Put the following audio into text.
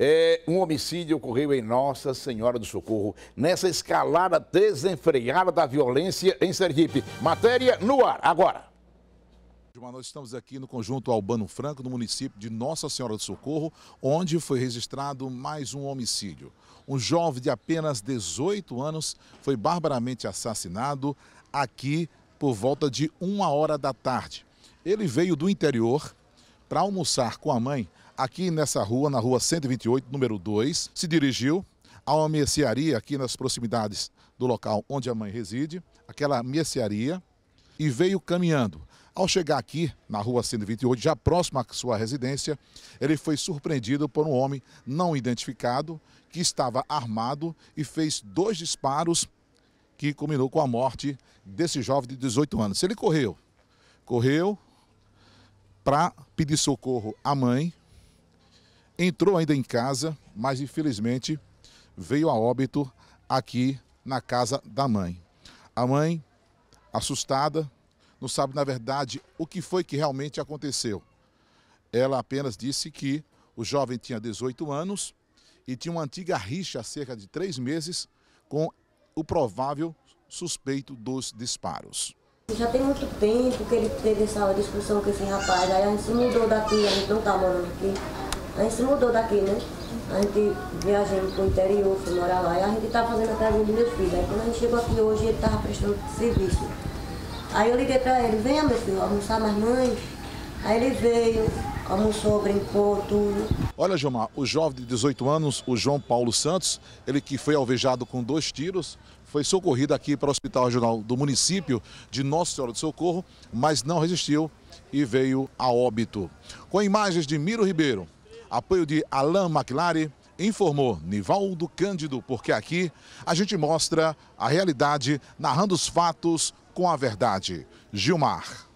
É, um homicídio ocorreu em Nossa Senhora do Socorro, nessa escalada desenfreada da violência em Sergipe. Matéria no ar, agora. Nós estamos aqui no conjunto Albano Franco, no município de Nossa Senhora do Socorro, onde foi registrado mais um homicídio. Um jovem de apenas 18 anos foi barbaramente assassinado aqui por volta de uma hora da tarde. Ele veio do interior para almoçar com a mãe aqui nessa rua, na rua 128, número 2, se dirigiu a uma mercearia aqui nas proximidades do local onde a mãe reside, aquela mercearia, e veio caminhando. Ao chegar aqui, na rua 128, já próximo à sua residência, ele foi surpreendido por um homem não identificado que estava armado e fez dois disparos que culminou com a morte desse jovem de 18 anos. Ele correu, correu para pedir socorro à mãe, entrou ainda em casa, mas infelizmente veio a óbito aqui na casa da mãe. A mãe, assustada, não sabe na verdade o que foi que realmente aconteceu. Ela apenas disse que o jovem tinha 18 anos e tinha uma antiga rixa há cerca de três meses com o provável suspeito dos disparos. Já tem muito tempo que ele teve essa discussão com esse rapaz, aí a gente se mudou daqui, a gente não está morando aqui. A gente se mudou daqui, né? A gente viajando pro interior, foi morar lá. E a gente estava tá fazendo a casa do meu filho. Aí quando a gente chegou aqui hoje, ele estava prestando serviço. Aí eu liguei para ele, venha meu filho, almoçar mais mãe. Aí ele veio, almoçou, brincou, tudo. Olha, Gilmar, o jovem de 18 anos, o João Paulo Santos, ele que foi alvejado com dois tiros, foi socorrido aqui para o Hospital Regional do município de Nossa Senhora do Socorro, mas não resistiu e veio a óbito. Com imagens de Miro Ribeiro, Apoio de Alain McLaren, informou Nivaldo Cândido, porque aqui a gente mostra a realidade narrando os fatos com a verdade. Gilmar.